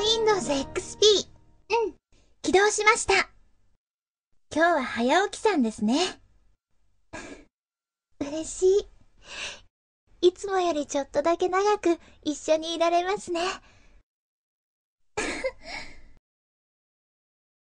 Windows XP。うん。起動しました。今日は早起きさんですね。嬉しい。いつもよりちょっとだけ長く一緒にいられますね。